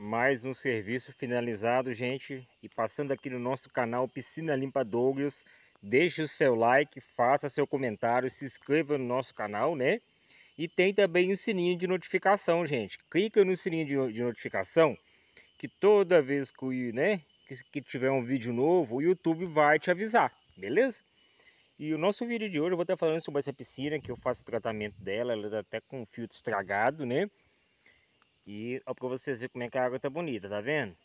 Mais um serviço finalizado, gente. E passando aqui no nosso canal Piscina Limpa Douglas, deixe o seu like, faça seu comentário, se inscreva no nosso canal, né? E tem também o sininho de notificação, gente. Clica no sininho de notificação que toda vez que, né, que tiver um vídeo novo, o YouTube vai te avisar, beleza? E o nosso vídeo de hoje eu vou estar falando sobre essa piscina que eu faço tratamento dela, ela está até com o filtro estragado, né? E ó, pra vocês verem como é que a água tá bonita, tá vendo?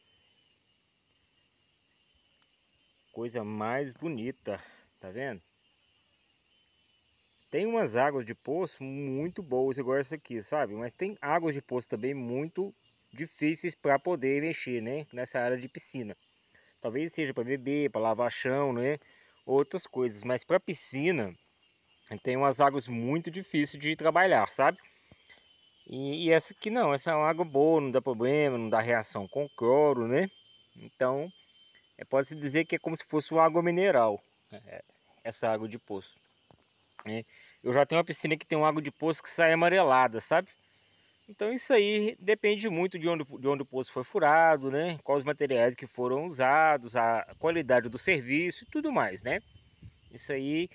Coisa mais bonita, tá vendo? Tem umas águas de poço muito boas, igual essa aqui, sabe? Mas tem águas de poço também muito difíceis para poder mexer, né? Nessa área de piscina. Talvez seja para beber, para lavar chão, né? Outras coisas, mas para piscina tem umas águas muito difíceis de trabalhar, sabe? E, e, essa aqui não, essa é uma água boa, não dá problema, não dá reação com cloro, né? Então, é, pode-se dizer que é como se fosse uma água mineral, é, essa água de poço. É, eu já tenho uma piscina que tem uma água de poço que sai amarelada, sabe? Então isso aí depende muito de onde, de onde o poço foi furado, né? Quais materiais que foram usados, a qualidade do serviço e tudo mais, né? Isso aí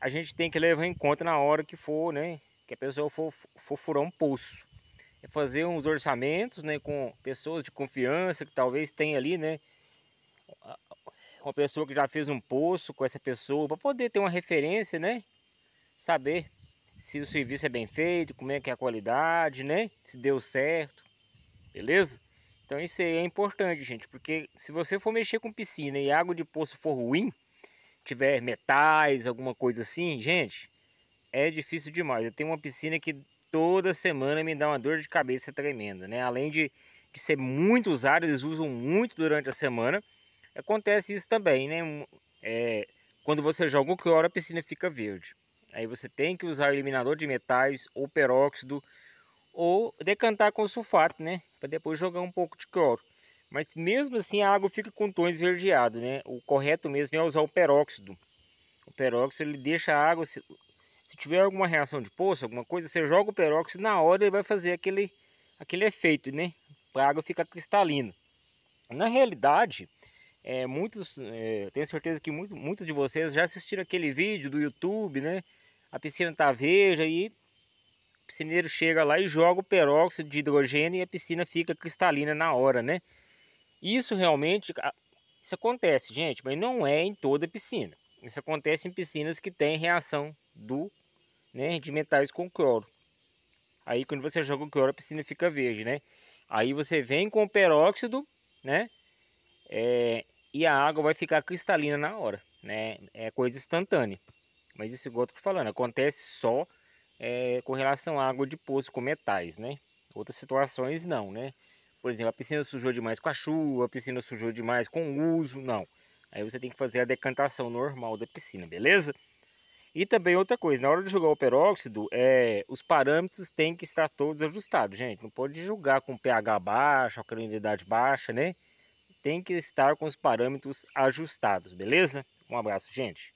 a gente tem que levar em conta na hora que for, né? que a pessoa for, for furar um poço, É fazer uns orçamentos né, com pessoas de confiança que talvez tenha ali, né? Uma pessoa que já fez um poço com essa pessoa, para poder ter uma referência, né? Saber se o serviço é bem feito, como é que é a qualidade, né? Se deu certo, beleza? Então isso aí é importante, gente, porque se você for mexer com piscina e água de poço for ruim, tiver metais, alguma coisa assim, gente, é difícil demais. Eu tenho uma piscina que toda semana me dá uma dor de cabeça tremenda, né? Além de, de ser muito usado, eles usam muito durante a semana. Acontece isso também, né? É, quando você joga o cloro, a piscina fica verde. Aí você tem que usar o eliminador de metais ou peróxido ou decantar com sulfato, né? Para depois jogar um pouco de cloro. Mas mesmo assim a água fica com tons esverdeado, né? O correto mesmo é usar o peróxido. O peróxido ele deixa a água se tiver alguma reação de poço, alguma coisa, você joga o peróxido na hora ele vai fazer aquele, aquele efeito, né? Para a água ficar cristalina. Na realidade, é, muitos, é, tenho certeza que muitos, muitos de vocês já assistiram aquele vídeo do YouTube, né? A piscina tá veja e o piscineiro chega lá e joga o peróxido de hidrogênio e a piscina fica cristalina na hora, né? Isso realmente, isso acontece, gente, mas não é em toda piscina. Isso acontece em piscinas que têm reação do né, de metais com cloro. Aí quando você joga o cloro, a piscina fica verde, né? Aí você vem com o peróxido, né? É, e a água vai ficar cristalina na hora, né? É coisa instantânea. Mas isso igual eu tô falando, acontece só é, com relação à água de poço com metais, né? Outras situações não, né? Por exemplo, a piscina sujou demais com a chuva, a piscina sujou demais com o uso, não. Aí você tem que fazer a decantação normal da piscina, beleza? E também outra coisa, na hora de julgar o peróxido, é, os parâmetros têm que estar todos ajustados, gente. Não pode julgar com pH baixo, alcalinidade baixa, né? Tem que estar com os parâmetros ajustados, beleza? Um abraço, gente.